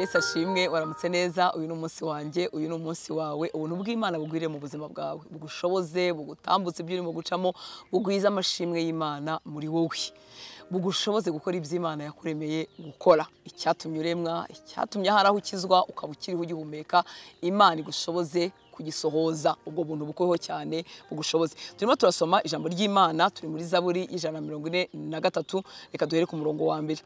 yesi ashimwe waramutse neza uyu ni umunsi wanjye uyu ni umunsi wawe ubuntu bw'imana bugwire mu buzima bwawe bugushoboze bugutambutse ibyo urimo gucamo bugwize amashimwe y'imana muri wowe bugushoboze gukora iby'imana yakuremeye gukora icyatumye uremwa icyatumye hari aho ukizwa ukaba ukiriho ugihumeka imana igushoboze kugisohoza ubwo buntu bukweho cyane bugushoboze turimo turasoma ijambo ry'imana turi muri zaburi y'ijana na mirongo ine na gatatu reka duhere ku murongo wa mbere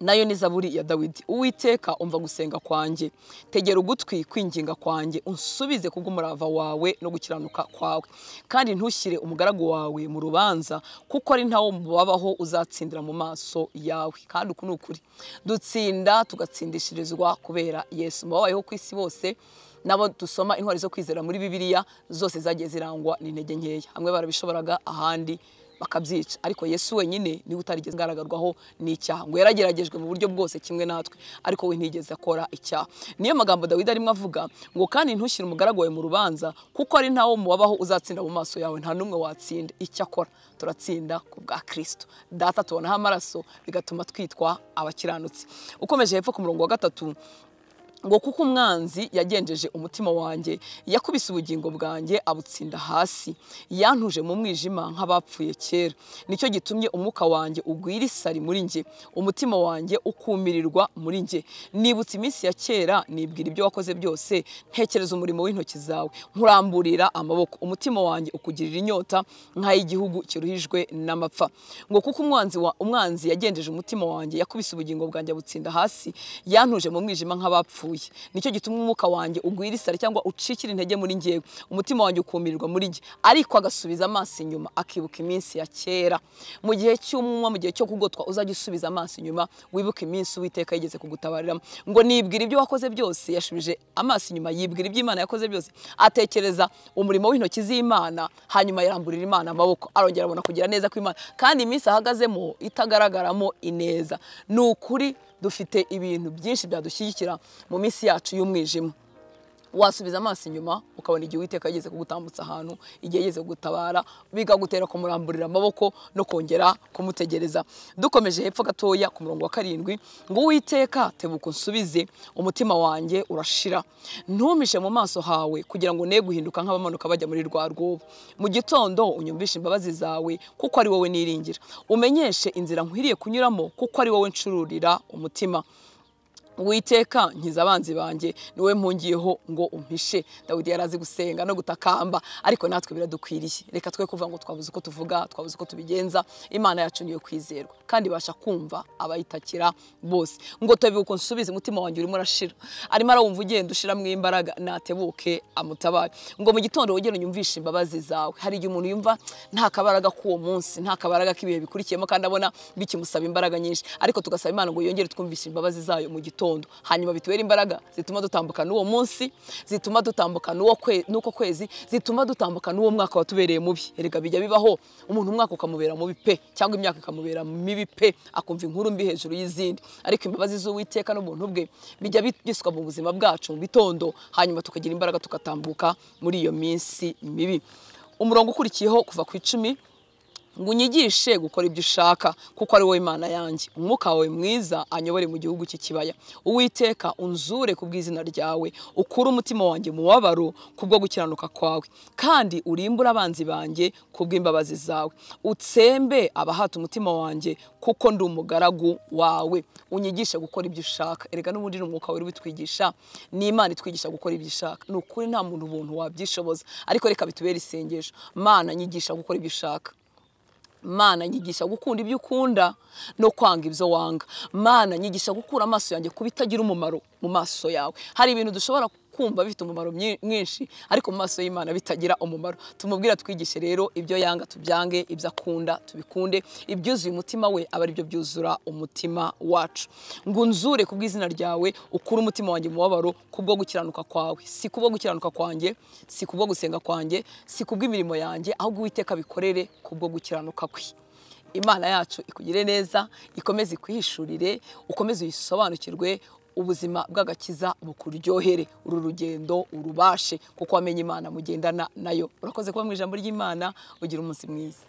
nayo ni zaburi ya dawidi uwiteka umva gusenga kwanjye tegera ugutwi kwinginga kwanjye unsubize kubw'umurava wawe no gukiranuka kwawe kandi ntushyire umugaragu wawe mu rubanza kuko ari ntawo mubabaho uzatsindira mu maso yawe kandi uku ni ukuri dutsinda tugatsindishirizwa kubera yesu mu ku isi bose nabo dusoma intwari zo kwizera muri bibiliya zose zagiye zirangwa n'intege nkeya hamwe barabishoboraga ahandi bakabyica ariko yesu wenyine niwe utarigeze agaragagarwaho n'icyaha ngo yarageragejwe mu buryo bwose kimwe natwe ariko we ntigeze akora icyaha niyo magambo dawidi arimo avuga ngo kandi ntushyire umugaragu wawe mu rubanza kuko ari ntawo mu babaho uzatsinda mu maso yawe nta n'umwe watsinda icyo akora turatsinda ku bwa kirisito data tubonaho amaraso bigatuma twitwa abakiranutsi ukomeje hepfo ku murongo wa gatatu ngo kuko umwanzi yagenjeje umutima wanjye yakubise ubugingo bwanjye abutsinda hasi yantuje mu mwijima nk'abapfuye kera nicyo gitumye umwuka wanjye ugwira isari muri njye umutima wanjye ukumirirwa muri njye nibutse iminsi ya kera nibwira ibyo wakoze byose ntekereza umurimo w'intoki zawe nkuramburira amaboko umutima wanjye ukugirira inyota nk'ay'igihugu kiruhijwe n'amapfa ngo kuko umwanzi wa umwanzi yagenjeje umutima wanjye yakubise ubugingo bwanjye abutsinda hasi yantuje mu mwijima nk'abapfuye ivuye nicyo gituma umwuka wanjye ugwira isari cyangwa ucikira intege muri ngewe umutima wanjye ukumirirwa muri jye ariko agasubiza amaso inyuma akibuka iminsi ya kera mu gihe cy'umwuma mu gihe cyo kugotwa uzajya usubiza amaso inyuma wibuke iminsi uwiteka yigeze kugutabariramo ngo nibwira ibyo wakoze byose yashubije amaso inyuma yibwira ibyo imana yakoze byose atekereza umurimo w'intoki z'imana hanyuma yaramburira imana amaboko arongera abona kugira neza kw'imana kandi iminsi ahagazemo itagaragaramo ineza ni ukuri dufite ibintu byinshi byadushyigikira mu minsi yacu y'umwijima wasubiza amaso inyuma ukabona igihe Uwiteka yageze kugutambutsa ahantu igihe yageze kugutabara bikagutera kumuramburira amaboko no kongera kumutegereza dukomeje hepfo gatoya ku murongo wa karindwi ngo Uwiteka tebuka unsubize umutima wanjye urashira ntumishe mu maso hawe kugira ngo ne guhinduka nk'abamanuka bajya muri rwa rwobo mu gitondo unyumvishe imbabazi zawe kuko ari wowe niringira umenyeshe inzira nkwiriye kunyuramo kuko ari wowe ncururira umutima witeka nkiza abanzi banjye niwe mpungiyeho ngo umpishe dawidi yarazi gusenga no gutakamba ariko natwe biradukwiriye reka twe kuvuga ngo twabuze uko tuvuga twabuze uko tubigenza imana yacu niyo kwizerwa kandi ibasha kumva abayitakira bose ngo uko nsubize umutima wanjye urimo urashira arimo arawumva ugenda ushiramo imbaraga natebuke amutabaye ngo mu gitondo wongere unyumvishe imbabazi zawe hari igihe umuntu yumva nta kabaraga k'uwo munsi nta kabaraga k'ibihe bikurikiyemo kandi abona bikimusaba imbaraga nyinshi ariko tugasaba imana ngo yongere twumvishe imbabazi zayo mu gitondo gitondo hanyuma bitubere imbaraga zituma dutambuka n'uwo munsi zituma dutambuka n'uko kwezi zituma dutambuka n'uwo mwaka watubereye mubi erega bijya bibaho umuntu umwaka ukamubera mubi pe cyangwa imyaka ikamubera mibi pe akumva inkuru mbi hejuru y'izindi ariko imbabazi z'uwiteka n'ubuntu bwe bijya bisuka mu buzima bwacu mu bitondo hanyuma tukagira imbaraga tugatambuka muri iyo minsi mibi umurongo ukurikiyeho kuva ku icumi ngo unyigishe gukora ibyo ushaka kuko ari wowe imana yanjye umwuka wawe mwiza anyobore mu gihugu cy'ikibaya uwiteka unzure ku bw'izina ryawe ukure umutima wanjye mu mubabaro kubwo gukiranuka kwawe kandi urimbure abanzi banjye ku bw'imbabazi zawe utsembe abahata umutima wanjye kuko ndi umugaragu wawe unyigishe gukora ibyo ushaka erega n'ubundi ni umwuka wari ubitwigisha ni imana itwigisha gukora ibyo ishaka ni ukuri nta muntu ubuntu wabyishoboza ariko reka bitubere isengesho mana nyigisha gukora ibyo ushaka mana nyigisha gukunda ibyo ukunda no kwanga ibyo wanga mana nyigisha gukura amaso yanjye kuba umumaro mu maso yawe hari ibintu dushobora kumva bifite umumaro mwinshi ariko mu maso y'imana bitagira umumaro tumubwira twigishe rero ibyo yanga tubyange ibyo akunda tubikunde ibyuzuye umutima we aba aribyo byuzura umutima wacu ngo unzure ku bw'izina ryawe ukure umutima wanjye mu mubabaro kubwo gukiranuka kwawe si kubwo gukiranuka kwanjye si kubwo gusenga kwanjye si kubw'imirimo yanjye ahubwo uwiteka bikorere kubwo gukiranuka kwe imana yacu ikugire neza ikomeze ikwihishurire ukomeze uyisobanukirwe ubuzima bw'agakiza bukuryohere uru rugendo urubashe kuko wamenye imana mugendana nayo urakoze kuba mu ijambo ry'imana ugira umunsi mwiza